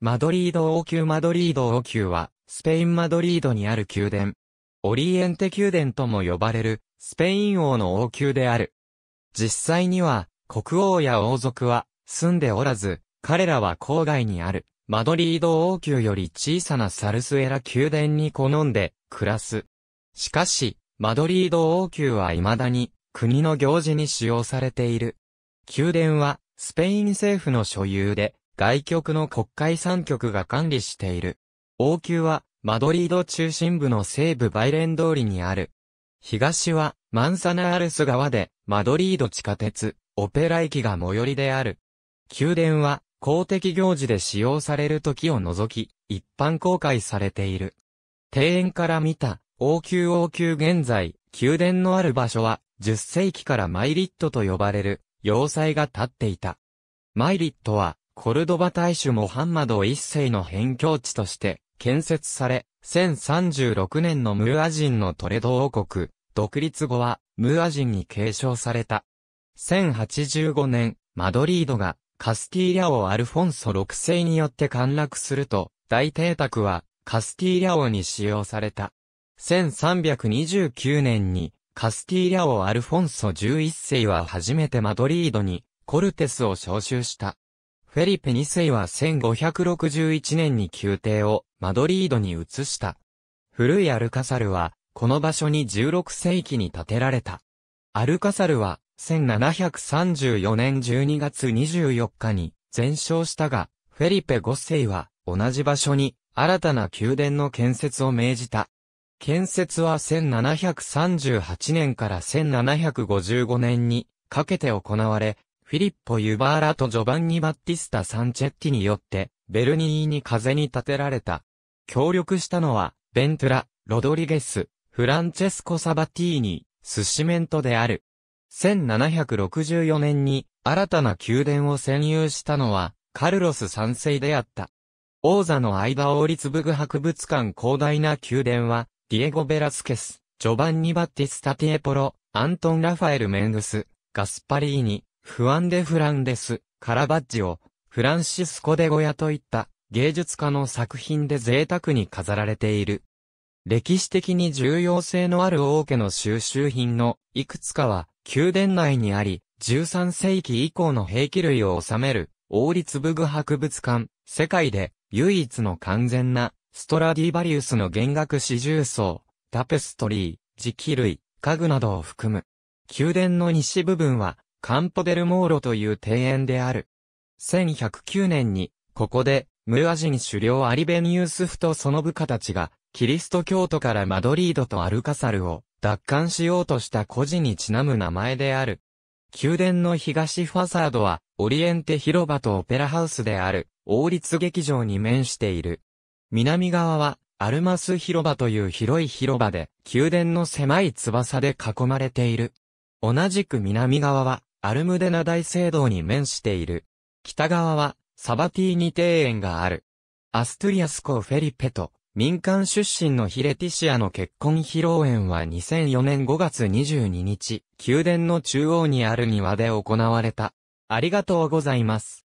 マドリード王宮マドリード王宮は、スペインマドリードにある宮殿。オリエンテ宮殿とも呼ばれる、スペイン王の王宮である。実際には、国王や王族は、住んでおらず、彼らは郊外にある、マドリード王宮より小さなサルスエラ宮殿に好んで、暮らす。しかし、マドリード王宮は未だに、国の行事に使用されている。宮殿は、スペイン政府の所有で、外局の国会3局が管理している。王宮は、マドリード中心部の西部バイレン通りにある。東は、マンサナアルス川で、マドリード地下鉄、オペラ駅が最寄りである。宮殿は、公的行事で使用される時を除き、一般公開されている。庭園から見た、王宮王宮現在、宮殿のある場所は、10世紀からマイリットと呼ばれる、要塞が建っていた。マイリットは、コルドバ大主モハンマド一世の辺境地として建設され、1036年のムーア人のトレド王国、独立後はムーア人に継承された。1085年、マドリードがカスティーリャ王アルフォンソ6世によって陥落すると、大邸宅はカスティーリャ王に使用された。1329年にカスティーリャ王アルフォンソ11世は初めてマドリードにコルテスを招集した。フェリペ2世は1561年に宮廷をマドリードに移した。古いアルカサルは、この場所に16世紀に建てられた。アルカサルは、1734年12月24日に全焼したが、フェリペ5世は同じ場所に新たな宮殿の建設を命じた。建設は1738年から1755年にかけて行われ、フィリッポ・ユバーラとジョバンニ・バッティスタ・サンチェッティによって、ベルニーに風に立てられた。協力したのは、ベントラ、ロドリゲス、フランチェスコ・サバティーニ、スシメントである。1764年に、新たな宮殿を占有したのは、カルロス3世であった。王座の間王立部博物館広大な宮殿は、ディエゴ・ベラスケス、ジョバンニ・バッティスタ・ティエポロ、アントン・ラファエル・メングス、ガスパリーニ、フアンデ・フランデス、カラバッジオ、フランシスコ・デ・ゴヤといった芸術家の作品で贅沢に飾られている。歴史的に重要性のある王家の収集品のいくつかは宮殿内にあり、13世紀以降の兵器類を収める王立武具博物館、世界で唯一の完全なストラディバリウスの弦楽四重奏、タペストリー、磁気類、家具などを含む。宮殿の西部分はカンポデルモーロという庭園である。1109年に、ここで、ムーア人首領アリベニウースフとその部下たちが、キリスト教徒からマドリードとアルカサルを奪還しようとした孤児にちなむ名前である。宮殿の東ファサードは、オリエンテ広場とオペラハウスである、王立劇場に面している。南側は、アルマス広場という広い広場で、宮殿の狭い翼で囲まれている。同じく南側は、アルムデナ大聖堂に面している。北側は、サバティーニ庭園がある。アストリアスコ・フェリペと、民間出身のヒレティシアの結婚披露宴は2004年5月22日、宮殿の中央にある庭で行われた。ありがとうございます。